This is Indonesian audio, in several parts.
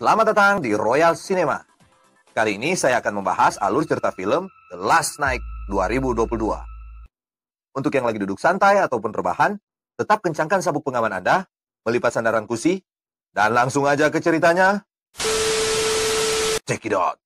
Selamat datang di Royal Cinema. Kali ini saya akan membahas alur cerita film The Last Night 2022. Untuk yang lagi duduk santai ataupun rebahan, tetap kencangkan sabuk pengaman Anda, melipat sandaran kursi, dan langsung aja ke ceritanya. Check it out.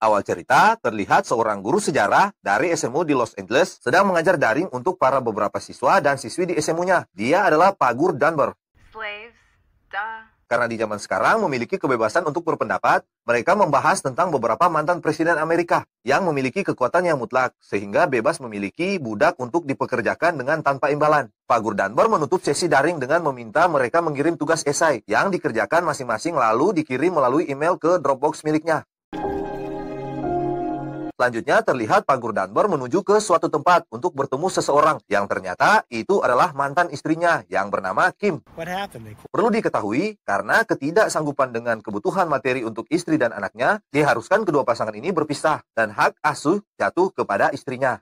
Awal cerita, terlihat seorang guru sejarah dari SMU di Los Angeles sedang mengajar daring untuk para beberapa siswa dan siswi di SMU-nya. Dia adalah Pagur Dunbar, karena di zaman sekarang memiliki kebebasan untuk berpendapat, mereka membahas tentang beberapa mantan presiden Amerika yang memiliki kekuatan yang mutlak, sehingga bebas memiliki budak untuk dipekerjakan dengan tanpa imbalan. Pak Gurdanbar menutup sesi daring dengan meminta mereka mengirim tugas esai yang dikerjakan masing-masing lalu dikirim melalui email ke Dropbox miliknya. Selanjutnya terlihat Pak Gurdanbar menuju ke suatu tempat untuk bertemu seseorang yang ternyata itu adalah mantan istrinya yang bernama Kim. Perlu diketahui karena ketidaksanggupan dengan kebutuhan materi untuk istri dan anaknya, diharuskan kedua pasangan ini berpisah dan hak asuh jatuh kepada istrinya.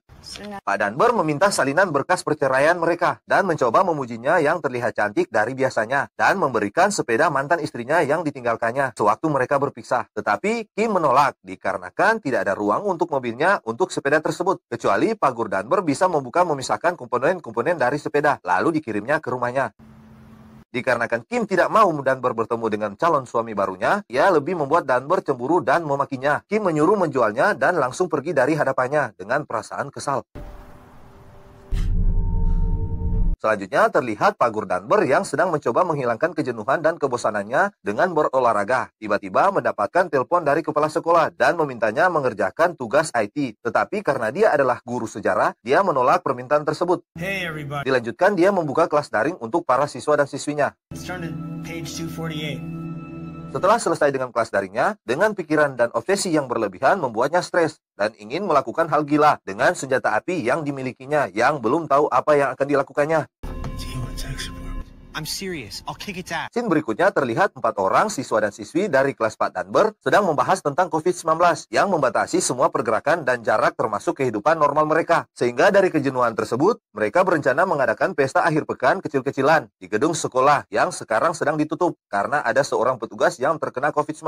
Pak Danber meminta salinan berkas perceraian mereka dan mencoba memujinya yang terlihat cantik dari biasanya dan memberikan sepeda mantan istrinya yang ditinggalkannya sewaktu mereka berpisah. Tetapi Kim menolak dikarenakan tidak ada ruang untuk mobilnya untuk sepeda tersebut kecuali Pak Gur Danber bisa membuka memisahkan komponen-komponen dari sepeda lalu dikirimnya ke rumahnya. Dikarenakan Kim tidak mau Danbor bertemu dengan calon suami barunya, ia lebih membuat Danbor cemburu dan memakinya. Kim menyuruh menjualnya dan langsung pergi dari hadapannya dengan perasaan kesal. Selanjutnya terlihat Pak Gurdanber yang sedang mencoba menghilangkan kejenuhan dan kebosanannya dengan berolahraga. Tiba-tiba mendapatkan telepon dari kepala sekolah dan memintanya mengerjakan tugas IT. Tetapi karena dia adalah guru sejarah, dia menolak permintaan tersebut. Hey Dilanjutkan dia membuka kelas daring untuk para siswa dan siswinya. Setelah selesai dengan kelas daringnya, dengan pikiran dan obsesi yang berlebihan membuatnya stres dan ingin melakukan hal gila dengan senjata api yang dimilikinya yang belum tahu apa yang akan dilakukannya. I'm serious. I'll kick it out. Scene berikutnya terlihat empat orang siswa dan siswi dari kelas 4 Danber sedang membahas tentang COVID-19 yang membatasi semua pergerakan dan jarak termasuk kehidupan normal mereka. Sehingga dari kejenuhan tersebut, mereka berencana mengadakan pesta akhir pekan kecil-kecilan di gedung sekolah yang sekarang sedang ditutup karena ada seorang petugas yang terkena COVID-19.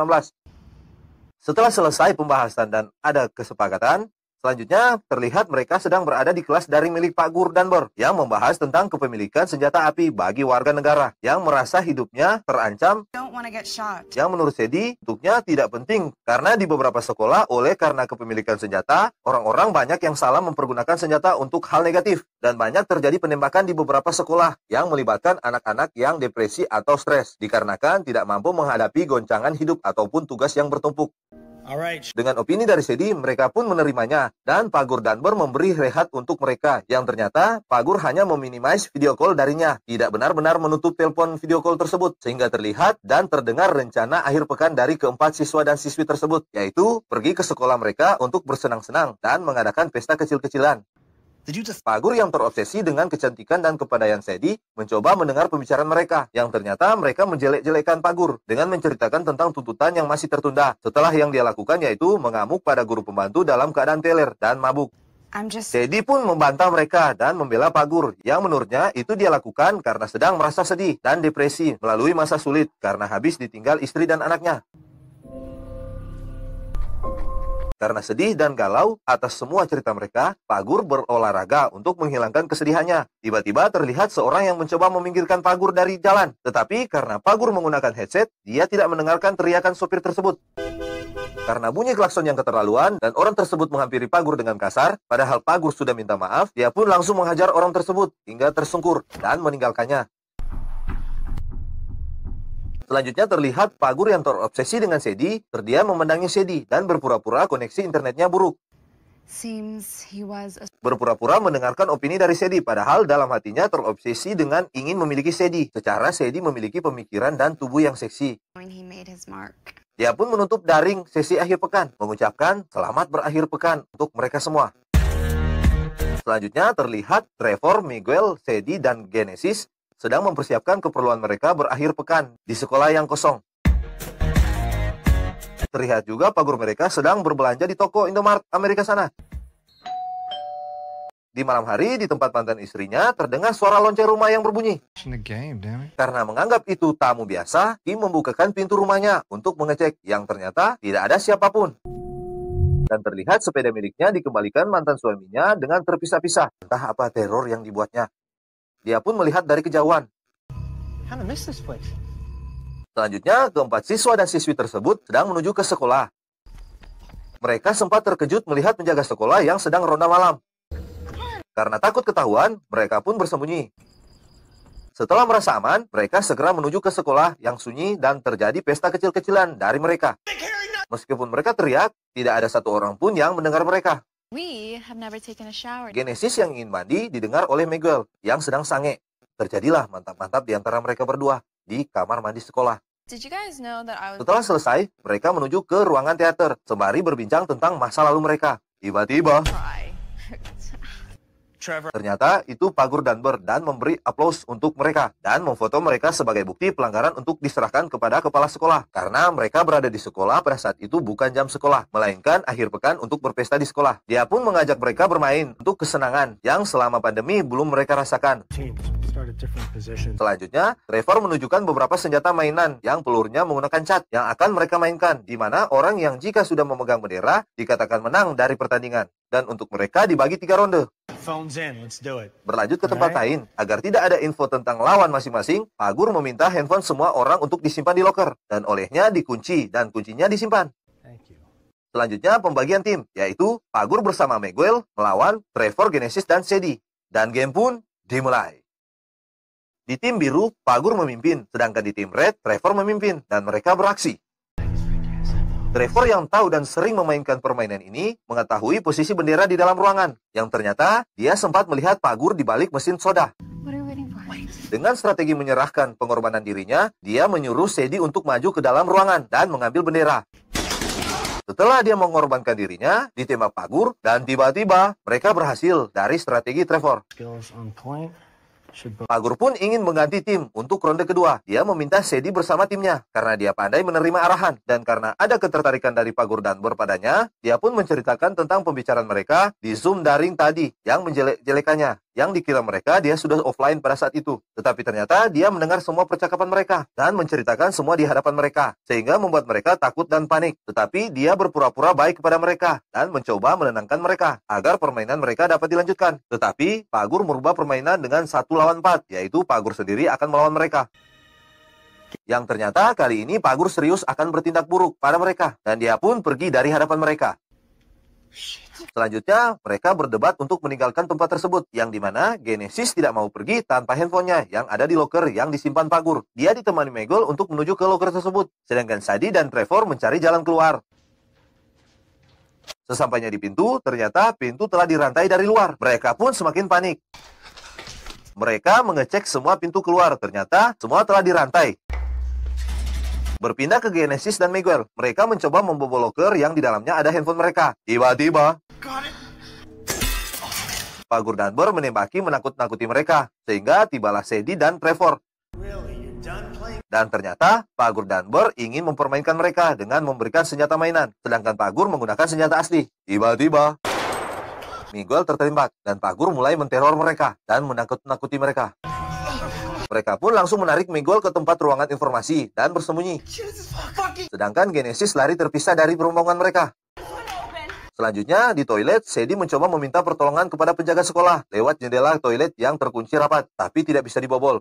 Setelah selesai pembahasan dan ada kesepakatan, Selanjutnya, terlihat mereka sedang berada di kelas dari milik Pak Gurdan Bor yang membahas tentang kepemilikan senjata api bagi warga negara yang merasa hidupnya terancam. Yang menurut Sedi, hidupnya tidak penting karena di beberapa sekolah oleh karena kepemilikan senjata, orang-orang banyak yang salah mempergunakan senjata untuk hal negatif dan banyak terjadi penembakan di beberapa sekolah yang melibatkan anak-anak yang depresi atau stres dikarenakan tidak mampu menghadapi goncangan hidup ataupun tugas yang bertumpuk. Dengan opini dari Sedi, mereka pun menerimanya, dan Pagur Danbar memberi rehat untuk mereka, yang ternyata Pagur hanya meminimais video call darinya, tidak benar-benar menutup telepon video call tersebut, sehingga terlihat dan terdengar rencana akhir pekan dari keempat siswa dan siswi tersebut, yaitu pergi ke sekolah mereka untuk bersenang-senang dan mengadakan pesta kecil-kecilan. Pagur yang terobsesi dengan kecantikan dan kepandaian Sedi mencoba mendengar pembicaraan mereka, yang ternyata mereka menjelek-jelekan Pagur dengan menceritakan tentang tuntutan yang masih tertunda. Setelah yang dia lakukan yaitu mengamuk pada guru pembantu dalam keadaan teler dan mabuk. just... Sedi pun membantah mereka dan membela Pagur yang menurutnya itu dia lakukan karena sedang merasa sedih dan depresi melalui masa sulit karena habis ditinggal istri dan anaknya. Karena sedih dan galau atas semua cerita mereka, Pagur berolahraga untuk menghilangkan kesedihannya. Tiba-tiba terlihat seorang yang mencoba meminggirkan Pagur dari jalan. Tetapi karena Pagur menggunakan headset, dia tidak mendengarkan teriakan sopir tersebut. Karena bunyi klakson yang keterlaluan dan orang tersebut menghampiri Pagur dengan kasar, padahal Pagur sudah minta maaf, dia pun langsung menghajar orang tersebut hingga tersungkur dan meninggalkannya. Selanjutnya terlihat Pagur yang terobsesi dengan Sedi, terdiam memandangi Sedi dan berpura-pura koneksi internetnya buruk. Berpura-pura mendengarkan opini dari Sedi, padahal dalam hatinya terobsesi dengan ingin memiliki Sedi. Secara Sedi memiliki pemikiran dan tubuh yang seksi. Dia pun menutup daring sesi akhir pekan, mengucapkan selamat berakhir pekan untuk mereka semua. Selanjutnya terlihat Trevor, Miguel, Sedi, dan Genesis sedang mempersiapkan keperluan mereka berakhir pekan di sekolah yang kosong. Terlihat juga pagur mereka sedang berbelanja di toko Indomaret Amerika sana. Di malam hari, di tempat mantan istrinya, terdengar suara lonceng rumah yang berbunyi. Game, Karena menganggap itu tamu biasa, Kim membukakan pintu rumahnya untuk mengecek yang ternyata tidak ada siapapun. Dan terlihat sepeda miliknya dikembalikan mantan suaminya dengan terpisah-pisah. Entah apa teror yang dibuatnya. Dia pun melihat dari kejauhan. Selanjutnya, keempat siswa dan siswi tersebut sedang menuju ke sekolah. Mereka sempat terkejut melihat penjaga sekolah yang sedang ronda malam. Karena takut ketahuan, mereka pun bersembunyi. Setelah merasa aman, mereka segera menuju ke sekolah yang sunyi dan terjadi pesta kecil-kecilan dari mereka. Meskipun mereka teriak, tidak ada satu orang pun yang mendengar mereka. We have never taken a shower. Genesis yang ingin mandi didengar oleh Miguel yang sedang sange. Terjadilah mantap-mantap di antara mereka berdua di kamar mandi sekolah. Did you guys know that I was... Setelah selesai, mereka menuju ke ruangan teater. Sembari berbincang tentang masa lalu mereka. Tiba-tiba... Ternyata itu Pagur dan Ber dan memberi aplaus untuk mereka dan memfoto mereka sebagai bukti pelanggaran untuk diserahkan kepada kepala sekolah. Karena mereka berada di sekolah pada saat itu bukan jam sekolah, melainkan akhir pekan untuk berpesta di sekolah. Dia pun mengajak mereka bermain untuk kesenangan yang selama pandemi belum mereka rasakan. Selanjutnya, Trevor menunjukkan beberapa senjata mainan yang pelurnya menggunakan cat yang akan mereka mainkan, di mana orang yang jika sudah memegang bendera dikatakan menang dari pertandingan. Dan untuk mereka dibagi tiga ronde. Berlanjut ke tempat lain, agar tidak ada info tentang lawan masing-masing, Pagur meminta handphone semua orang untuk disimpan di loker, dan olehnya dikunci, dan kuncinya disimpan. Selanjutnya pembagian tim, yaitu Pagur bersama Miguel melawan Trevor Genesis dan Sedi. Dan game pun dimulai. Di tim biru, Pagur memimpin, sedangkan di tim red, Trevor memimpin, dan mereka beraksi. Driver yang tahu dan sering memainkan permainan ini mengetahui posisi bendera di dalam ruangan, yang ternyata dia sempat melihat pagur di balik mesin soda. Dengan strategi menyerahkan pengorbanan dirinya, dia menyuruh Sedi untuk maju ke dalam ruangan dan mengambil bendera. Setelah dia mengorbankan dirinya, ditembak pagur, dan tiba-tiba mereka berhasil dari strategi Trevor. Pagur pun ingin mengganti tim untuk ronde kedua. Dia meminta Sedi bersama timnya karena dia pandai menerima arahan dan karena ada ketertarikan dari Pagur dan berpadanya, dia pun menceritakan tentang pembicaraan mereka di Zoom daring tadi yang menjelek-jelekannya yang dikira mereka dia sudah offline pada saat itu. Tetapi ternyata dia mendengar semua percakapan mereka dan menceritakan semua di hadapan mereka, sehingga membuat mereka takut dan panik. Tetapi dia berpura-pura baik kepada mereka dan mencoba menenangkan mereka agar permainan mereka dapat dilanjutkan. Tetapi Pagur merubah permainan dengan satu lawan empat, yaitu Pagur sendiri akan melawan mereka yang ternyata kali ini Pagur serius akan bertindak buruk pada mereka dan dia pun pergi dari hadapan mereka. Selanjutnya, mereka berdebat untuk meninggalkan tempat tersebut, yang dimana Genesis tidak mau pergi tanpa handphonenya yang ada di loker yang disimpan Pagur. Dia ditemani Megol untuk menuju ke loker tersebut, sedangkan Sadi dan Trevor mencari jalan keluar. Sesampainya di pintu, ternyata pintu telah dirantai dari luar. Mereka pun semakin panik. Mereka mengecek semua pintu keluar, ternyata semua telah dirantai. Berpindah ke Genesis dan Miguel, mereka mencoba membobol loker yang di dalamnya ada handphone mereka. Tiba-tiba, Pak Danbor menembaki menakut-nakuti mereka, sehingga tibalah Sedi dan Trevor. Dan ternyata Pagur Danbor ingin mempermainkan mereka dengan memberikan senjata mainan, sedangkan Pagur menggunakan senjata asli. Tiba-tiba, Miguel tertembak dan Pagur mulai menteror mereka dan menakut-nakuti mereka. Mereka pun langsung menarik Miguel ke tempat ruangan informasi dan bersembunyi. Sedangkan Genesis lari terpisah dari perombongan mereka. Selanjutnya, di toilet, Sedi mencoba meminta pertolongan kepada penjaga sekolah lewat jendela toilet yang terkunci rapat, tapi tidak bisa dibobol.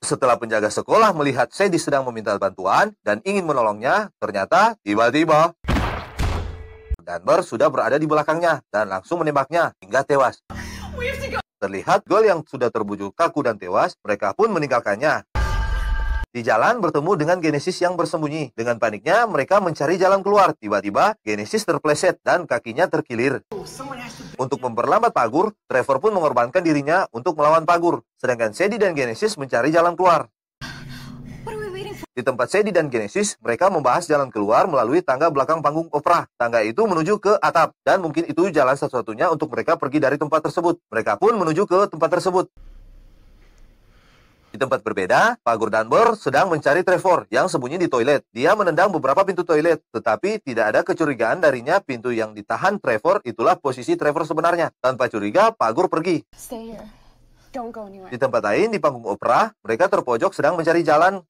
Setelah penjaga sekolah melihat Sedi sedang meminta bantuan dan ingin menolongnya, ternyata tiba-tiba Danber sudah berada di belakangnya dan langsung menembaknya hingga tewas. Terlihat gol yang sudah terbujuk kaku dan tewas, mereka pun meninggalkannya. Di jalan bertemu dengan Genesis yang bersembunyi. Dengan paniknya, mereka mencari jalan keluar. Tiba-tiba, Genesis terpleset dan kakinya terkilir. Untuk memperlambat pagur, Trevor pun mengorbankan dirinya untuk melawan pagur. Sedangkan Sadie dan Genesis mencari jalan keluar. Di tempat Sadie dan Genesis, mereka membahas jalan keluar melalui tangga belakang panggung opera. Tangga itu menuju ke atap, dan mungkin itu jalan satu-satunya untuk mereka pergi dari tempat tersebut. Mereka pun menuju ke tempat tersebut. Di tempat berbeda, Pak Gurdanbor sedang mencari Trevor yang sembunyi di toilet. Dia menendang beberapa pintu toilet, tetapi tidak ada kecurigaan darinya pintu yang ditahan Trevor itulah posisi Trevor sebenarnya. Tanpa curiga, Pak pergi. Di tempat lain, di panggung opera, mereka terpojok sedang mencari jalan.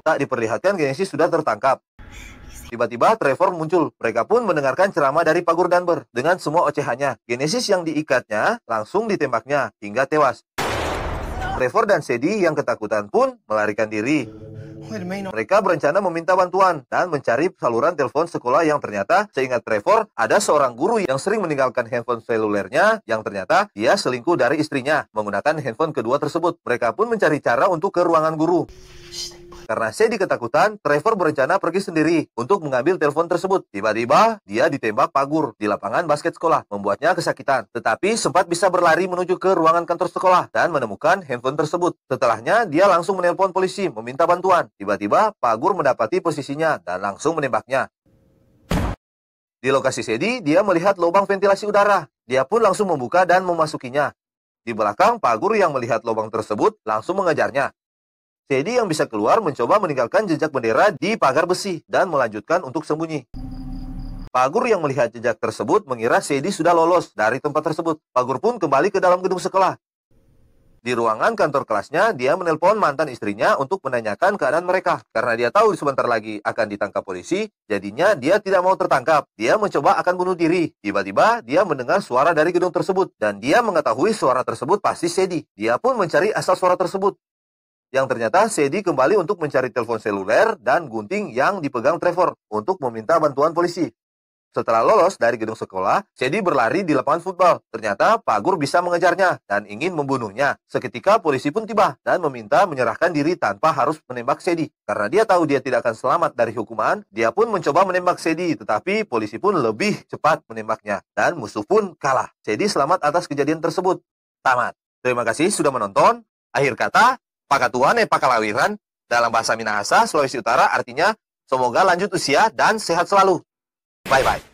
Tak diperlihatkan Genesis sudah tertangkap. Tiba-tiba Trevor muncul. Mereka pun mendengarkan ceramah dari Pak Gurdanber dengan semua ocehannya. Genesis yang diikatnya langsung ditembaknya hingga tewas. Trevor dan Sedi yang ketakutan pun melarikan diri. Mereka berencana meminta bantuan dan mencari saluran telepon sekolah yang ternyata seingat Trevor ada seorang guru yang sering meninggalkan handphone selulernya yang ternyata dia selingkuh dari istrinya menggunakan handphone kedua tersebut. Mereka pun mencari cara untuk ke ruangan guru. Karena Sadie ketakutan, Trevor berencana pergi sendiri untuk mengambil telepon tersebut. Tiba-tiba, dia ditembak pagur di lapangan basket sekolah, membuatnya kesakitan. Tetapi sempat bisa berlari menuju ke ruangan kantor sekolah dan menemukan handphone tersebut. Setelahnya, dia langsung menelpon polisi meminta bantuan. Tiba-tiba, pagur mendapati posisinya dan langsung menembaknya. Di lokasi Sedi, dia melihat lubang ventilasi udara. Dia pun langsung membuka dan memasukinya. Di belakang, Pagur yang melihat lubang tersebut langsung mengejarnya. Teddy yang bisa keluar mencoba meninggalkan jejak bendera di pagar besi dan melanjutkan untuk sembunyi. Pagur yang melihat jejak tersebut mengira Sedi sudah lolos dari tempat tersebut. Pagur pun kembali ke dalam gedung sekolah. Di ruangan kantor kelasnya, dia menelpon mantan istrinya untuk menanyakan keadaan mereka. Karena dia tahu sebentar lagi akan ditangkap polisi, jadinya dia tidak mau tertangkap. Dia mencoba akan bunuh diri. Tiba-tiba, dia mendengar suara dari gedung tersebut. Dan dia mengetahui suara tersebut pasti Sedi. Dia pun mencari asal suara tersebut yang ternyata Sedi kembali untuk mencari telepon seluler dan gunting yang dipegang Trevor untuk meminta bantuan polisi. Setelah lolos dari gedung sekolah, Sedi berlari di lapangan football. Ternyata Pagur bisa mengejarnya dan ingin membunuhnya. Seketika polisi pun tiba dan meminta menyerahkan diri tanpa harus menembak Sedi. Karena dia tahu dia tidak akan selamat dari hukuman, dia pun mencoba menembak Sedi. Tetapi polisi pun lebih cepat menembaknya dan musuh pun kalah. Sedi selamat atas kejadian tersebut. Tamat. Terima kasih sudah menonton. Akhir kata, Pakatuane Pakalawiran dalam bahasa Minahasa, Sulawesi Utara artinya semoga lanjut usia dan sehat selalu. Bye-bye.